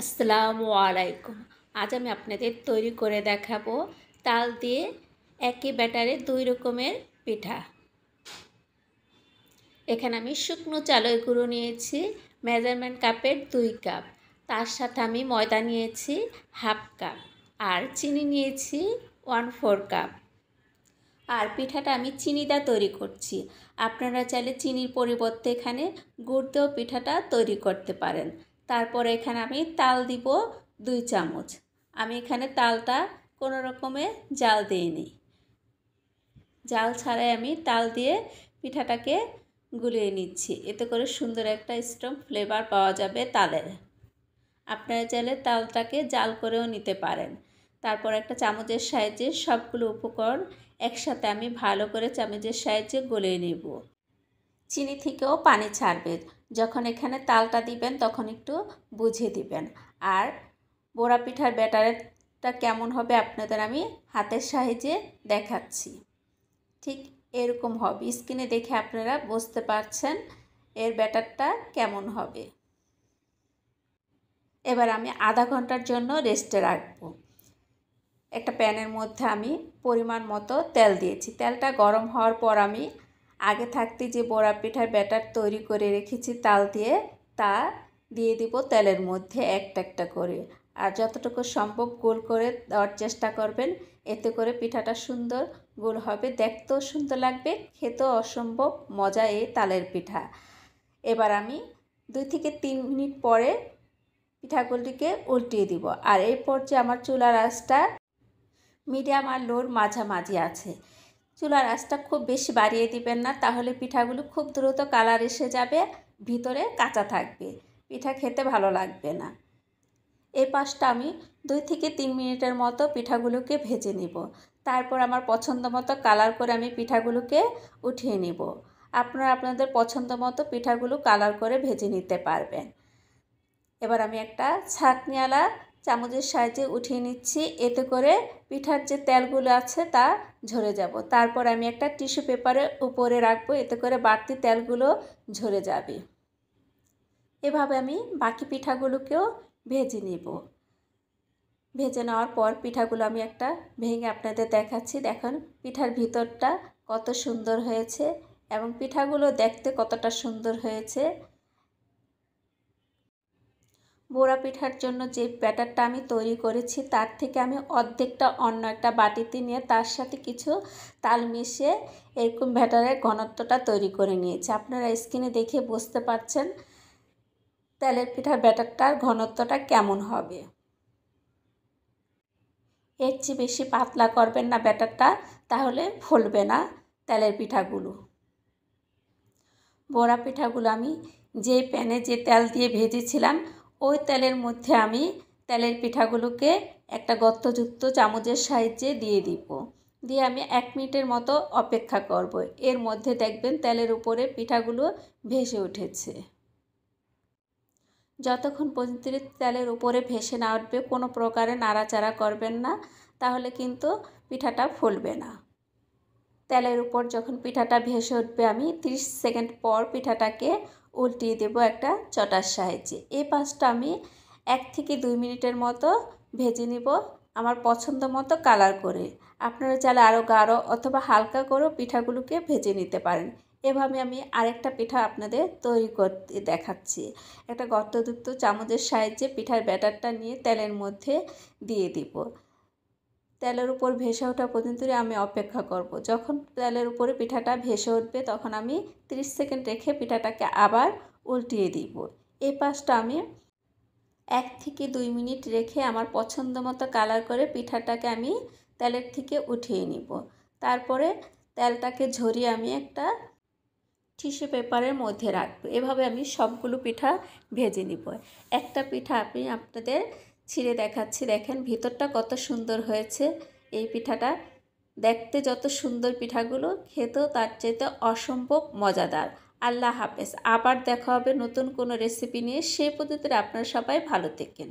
আসসালামু আলাইকুম আজ আমি আপনাদের তৈরি করে দেখাবো তাল দিয়ে একই ব্যাটারে দুই রকমের পিঠা এখানে আমি শুকনো চালের গুঁড়ো নিয়েছি মেজারমেন্ট কাপের দুই কাপ তার সাথে আমি ময়দা নিয়েছি হাফ কাপ আর চিনি নিয়েছি ওয়ান ফোর কাপ আর পিঠাটা আমি চিনিদা তৈরি করছি আপনারা চাইলে চিনির পরিবর্তে এখানে গুড় দিয়েও পিঠাটা তৈরি করতে পারেন তারপরে এখানে আমি তাল দিব দুই চামচ আমি এখানে তালটা কোনো রকমে জাল দিইনি জাল ছাড়াই আমি তাল দিয়ে পিঠাটাকে গুলিয়ে নিচ্ছি এতে করে সুন্দর একটা স্ট্রং ফ্লেভার পাওয়া যাবে তালের আপনারা চাইলে তালটাকে জাল করেও নিতে পারেন তারপর একটা চামচের সাহায্যে সবগুলো উপকরণ একসাথে আমি ভালো করে চামচের সাহায্যে গলিয়ে নেব চিনি থেকেও পানি ছাড়বে যখন এখানে তালটা দিবেন তখন একটু বুঝে দিবেন আর বোড়া পিঠার ব্যাটারটা কেমন হবে আপনাদের আমি হাতের সাহায্যে দেখাচ্ছি ঠিক এরকম হবে স্ক্রিনে দেখে আপনারা বুঝতে পারছেন এর ব্যাটারটা কেমন হবে এবার আমি আধা ঘন্টার জন্য রেস্টে রাখবো একটা প্যানের মধ্যে আমি পরিমাণ মতো তেল দিয়েছি তেলটা গরম হওয়ার পর আমি আগে থাকতে যে বড়া পিঠার ব্যাটার তৈরি করে রেখেছি তাল দিয়ে তা দিয়ে দিব তেলের মধ্যে একটা একটা করে আর যতটুকু সম্ভব গোল করে দেওয়ার চেষ্টা করবেন এতে করে পিঠাটা সুন্দর গোল হবে দেখতেও সুন্দর লাগবে খেতেও অসম্ভব মজা এই তালের পিঠা এবার আমি দুই থেকে তিন মিনিট পরে পিঠাগুলিকে উল্টিয়ে দিব আর এই পর্যায়ে আমার চুলার আঁচটা মিডিয়াম আর লোর মাঝামাঝি আছে চুলার আঁচটা খুব বেশি বাড়িয়ে দিবেন না তাহলে পিঠাগুলো খুব দ্রুত কালার এসে যাবে ভিতরে কাঁচা থাকবে পিঠা খেতে ভালো লাগবে না এই পাশটা আমি দুই থেকে তিন মিনিটের মতো পিঠাগুলোকে ভেজে নিব তারপর আমার পছন্দ মতো কালার করে আমি পিঠাগুলোকে উঠিয়ে নিব আপনারা আপনাদের পছন্দ মতো পিঠাগুলো কালার করে ভেজে নিতে পারবেন এবার আমি একটা ছাঁকনিয়ালা চামচের সাহায্যে উঠিয়ে নিচ্ছি এতে করে পিঠার যে তেলগুলো আছে তা ঝরে যাব তারপর আমি একটা টিস্যু পেপারে উপরে রাখবো এতে করে বাড়তি তেলগুলো ঝরে যাবে এভাবে আমি বাকি পিঠাগুলোকেও ভেজে নিব ভেজে নেওয়ার পর পিঠাগুলো আমি একটা ভেঙে আপনাদের দেখাচ্ছি দেখুন পিঠার ভিতরটা কত সুন্দর হয়েছে এবং পিঠাগুলো দেখতে কতটা সুন্দর হয়েছে বোড়া পিঠার জন্য যে ব্যাটারটা আমি তৈরি করেছি তার থেকে আমি অর্ধেকটা অন্য একটা বাটিতে নিয়ে তার সাথে কিছু তাল মিশিয়ে এরকম ব্যাটারের ঘনত্বটা তৈরি করে নিয়েছি আপনারা স্কিনে দেখে বুঝতে পারছেন তেলের পিঠার ব্যাটারটার ঘনত্বটা কেমন হবে এর চেয়ে বেশি পাতলা করবেন না ব্যাটারটা তাহলে ফলবে না তেলের পিঠাগুলো বড়া পিঠাগুলো আমি যে প্যানে যে তেল দিয়ে ভেজেছিলাম ওই তেলের মধ্যে আমি তেলের পিঠাগুলোকে একটা গর্তযুক্ত চামচের সাহায্যে দিয়ে দিব দিয়ে আমি এক মিনিটের মতো অপেক্ষা করব এর মধ্যে দেখবেন তেলের উপরে পিঠাগুলো ভেসে উঠেছে যতক্ষণ পর্যন্ত তেলের উপরে ভেসে না উঠবে কোনো প্রকারে নাড়াচাড়া করবেন না তাহলে কিন্তু পিঠাটা ফুলবে না তেলের উপর যখন পিঠাটা ভেসে উঠবে আমি 30 সেকেন্ড পর পিঠাটাকে উল্টিয়ে দেব একটা চটার সাহায্যে এই পাঁচটা আমি এক থেকে দুই মিনিটের মতো ভেজে নিব আমার পছন্দ মতো কালার করে আপনারা চাইলে আরও গাঢ় অথবা হালকা করেও পিঠাগুলোকে ভেজে নিতে পারেন এভাবে আমি আরেকটা পিঠা আপনাদের তৈরি করতে দেখাচ্ছি একটা গর্তযুক্ত চামচের সাহায্যে পিঠার ব্যাটারটা নিয়ে তেলের মধ্যে দিয়ে দিব তেলের উপর ভেসে ওঠা পর্যন্তই আমি অপেক্ষা করব। যখন তেলের উপরে পিঠাটা ভেসে উঠবে তখন আমি 30 সেকেন্ড রেখে পিঠাটাকে আবার উল্টিয়ে দিব এই পাশটা আমি এক থেকে দুই মিনিট রেখে আমার পছন্দ মতো কালার করে পিঠাটাকে আমি তেলের থেকে উঠিয়ে নিব তারপরে তেলটাকে ঝরিয়ে আমি একটা টিস্যু পেপারের মধ্যে রাখবো এভাবে আমি সবগুলো পিঠা ভেজে নিব একটা পিঠা আমি আপনাদের ছিঁড়ে দেখাচ্ছি দেখেন ভিতরটা কত সুন্দর হয়েছে এই পিঠাটা দেখতে যত সুন্দর পিঠাগুলো খেতেও তার চাইতে অসম্ভব মজাদার আল্লাহ হাফেজ আবার দেখা হবে নতুন কোনো রেসিপি নিয়ে সেই পদ্ধতিতে আপনারা সবাই ভালো থাকেন